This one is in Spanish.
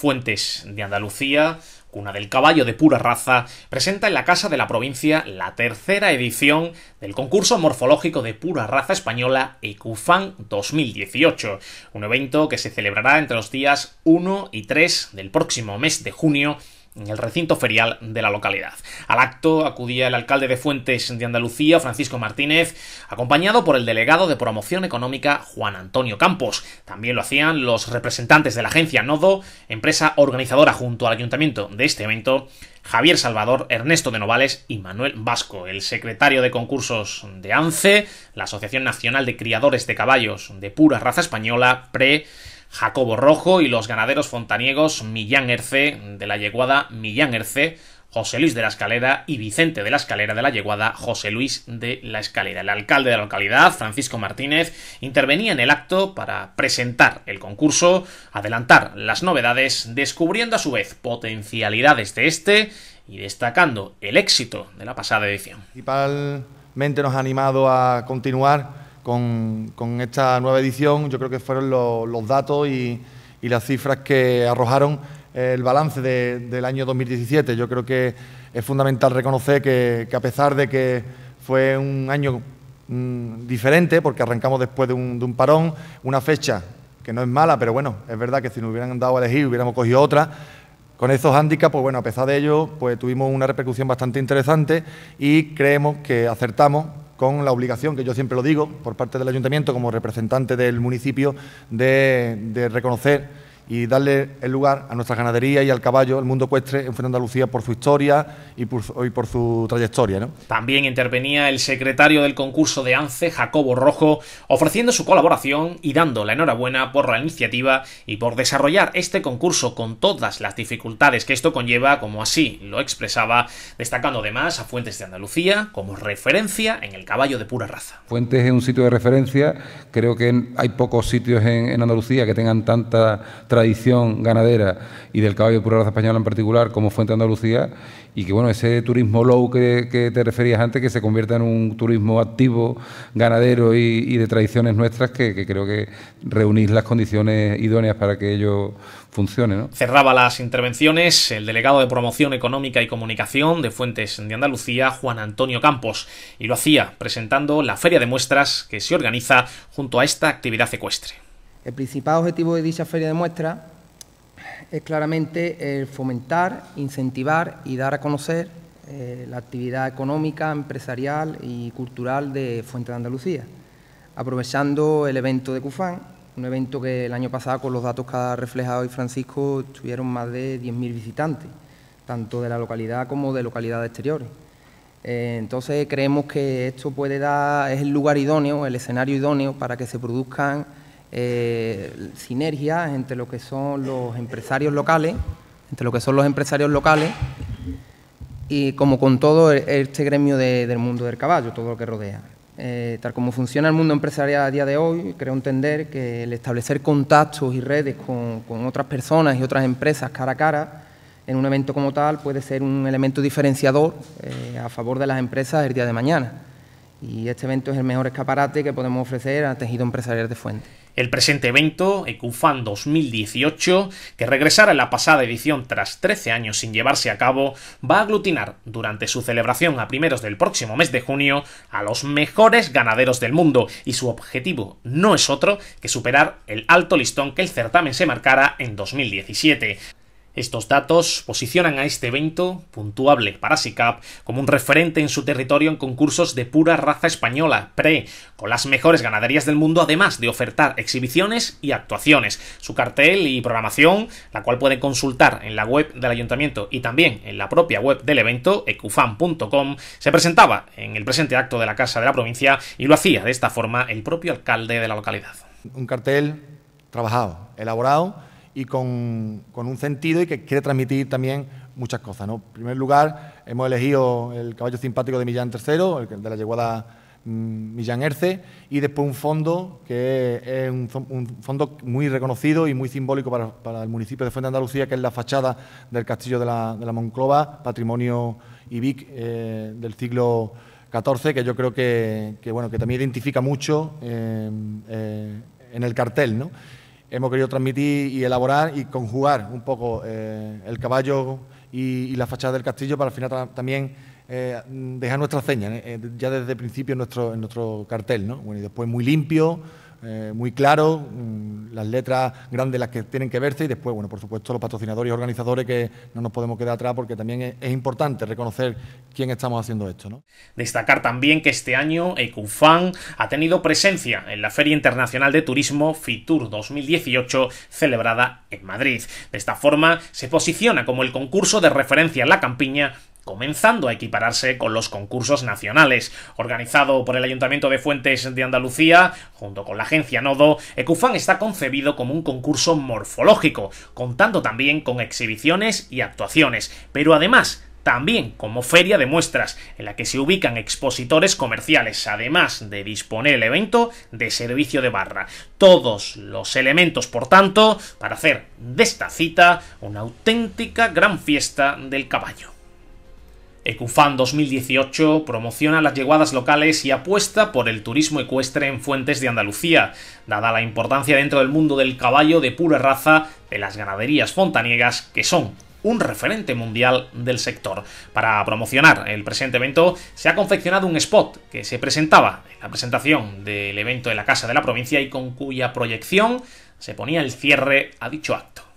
Fuentes de Andalucía, cuna del caballo de pura raza, presenta en la Casa de la Provincia la tercera edición del concurso morfológico de pura raza española ECUFAN 2018, un evento que se celebrará entre los días 1 y 3 del próximo mes de junio en el recinto ferial de la localidad. Al acto acudía el alcalde de Fuentes de Andalucía, Francisco Martínez, acompañado por el delegado de promoción económica Juan Antonio Campos. También lo hacían los representantes de la agencia Nodo, empresa organizadora junto al ayuntamiento de este evento, Javier Salvador, Ernesto de Novales y Manuel Vasco, el secretario de concursos de ANCE, la Asociación Nacional de Criadores de Caballos de Pura Raza Española, PRE, Jacobo Rojo y los ganaderos fontaniegos Millán Herce de la yeguada Millán Herce, José Luis de la Escalera y Vicente de la Escalera de la Yeguada, José Luis de la Escalera. El alcalde de la localidad, Francisco Martínez, intervenía en el acto para presentar el concurso, adelantar las novedades, descubriendo a su vez potencialidades de este y destacando el éxito de la pasada edición. Principalmente nos ha animado a continuar con, esta nueva edición, yo creo que fueron los datos y, las cifras que arrojaron eh, el balance del año 2017. Yo creo que es fundamental reconocer que, a pesar de que fue un año mm, diferente, porque arrancamos después de un, parón, una fecha que no es mala, pero bueno, es verdad que si nos hubieran dado a elegir hubiéramos cogido otra. Con esos hándicaps, pues bueno, a pesar de ello, pues tuvimos una repercusión bastante interesante y creemos que acertamos con la obligación, que yo siempre lo digo, por parte del ayuntamiento como representante del municipio, de, reconocer y darle el lugar a nuestra ganadería y al caballo, el mundo ecuestre en Andalucía por su historia y por, su, por su trayectoria. ¿no? También intervenía el secretario del concurso de ANCE, Jacobo Rojo, ofreciendo su colaboración y dando la enhorabuena por la iniciativa y por desarrollar este concurso con todas las dificultades que esto conlleva, como así lo expresaba, destacando además a Fuentes de Andalucía como referencia en el caballo de pura raza. Fuentes es un sitio de referencia, creo que hay pocos sitios en, en Andalucía que tengan tanta tradición ganadera y del caballo pura raza española en particular como fuente Andalucía y que bueno, ese turismo low que, te referías antes, que se convierta en un turismo activo, ganadero y, de tradiciones nuestras, que, creo que reunís las condiciones idóneas para que ello funcione. Cerraba las intervenciones el delegado de promoción económica y comunicación de Fuentes de Andalucía, Juan Antonio Campos, y lo hacía presentando la feria de muestras que se organiza junto a esta actividad ecuestre. El principal objetivo de dicha feria de muestra es claramente eh, fomentar, incentivar y dar a conocer eh, la actividad económica, empresarial y cultural de Fuente de Andalucía, aprovechando el evento de Cufán, un evento que el año pasado, con los datos que ha reflejado hoy Francisco, tuvieron más de 10.000 visitantes, tanto de la localidad como de localidades exteriores. Eh, entonces creemos que esto puede dar, es el lugar idóneo, el escenario idóneo para que se produzcan eh, sinergias entre lo que son los empresarios locales, entre lo que son los empresarios locales y como con todo e-, este gremio del mundo del caballo, todo lo que rodea. Eh, tal como funciona el mundo empresarial a día de hoy, creo entender que el establecer contactos y redes con, otras personas y otras empresas cara a cara en un evento como tal puede ser un elemento diferenciador eh, a favor de las empresas el día de mañana. Y este evento es el mejor escaparate que podemos ofrecer a tejido empresarial de Fuente. El presente evento, EcuFan 2018, que regresará en la pasada edición tras 13 años sin llevarse a cabo, va a aglutinar durante su celebración a primeros del próximo mes de junio a los mejores ganaderos del mundo y su objetivo no es otro que superar el alto listón que el certamen se marcara en 2017. Estos datos posicionan a este evento, puntuable para SICAP, como un referente en su territorio en concursos de pura raza española, pre, con las mejores ganaderías del mundo, además de ofertar exhibiciones y actuaciones. Su cartel y programación, la cual pueden consultar en la web del ayuntamiento y también en la propia web del evento, ecufan.com, se presentaba en el presente acto de la Casa de la Provincia y lo hacía de esta forma el propio alcalde de la localidad. Un cartel trabajado, elaborado y con, un sentido y que quiere transmitir también muchas cosas. En primer lugar, hemos elegido el caballo simpático de Millán III, el de la yeguada mm, Millán erce y después un fondo que es un, fondo muy reconocido y muy simbólico para, el municipio de Fuente de Andalucía, que es la fachada del castillo de la, de Monclova, patrimonio IBIC eh, del siglo XIV, que yo creo que, bueno, que también identifica mucho eh, eh, en el cartel. ¿no? hemos querido transmitir y elaborar y conjugar un poco eh, el caballo y, la fachada del castillo para al final también eh, dejar nuestra ceña, eh, ya desde el principio en nuestro, en nuestro cartel, ¿no? y después muy limpio, eh, muy claro, mm, las letras grandes las que tienen que verse y después, bueno, por supuesto, los patrocinadores y organizadores que no nos podemos quedar atrás porque también es, importante reconocer quién estamos haciendo esto. ¿no? Destacar también que este año EcuFan ha tenido presencia en la Feria Internacional de Turismo FITUR 2018 celebrada en Madrid. De esta forma se posiciona como el concurso de referencia en la campiña comenzando a equipararse con los concursos nacionales. Organizado por el Ayuntamiento de Fuentes de Andalucía, junto con la agencia Nodo, Ecufan está concebido como un concurso morfológico, contando también con exhibiciones y actuaciones, pero además también como feria de muestras, en la que se ubican expositores comerciales, además de disponer el evento de servicio de barra. Todos los elementos, por tanto, para hacer de esta cita una auténtica gran fiesta del caballo. Ecufan 2018 promociona las llegadas locales y apuesta por el turismo ecuestre en Fuentes de Andalucía, dada la importancia dentro del mundo del caballo de pura raza de las ganaderías fontaniegas que son un referente mundial del sector. Para promocionar el presente evento se ha confeccionado un spot que se presentaba en la presentación del evento en la Casa de la Provincia y con cuya proyección se ponía el cierre a dicho acto.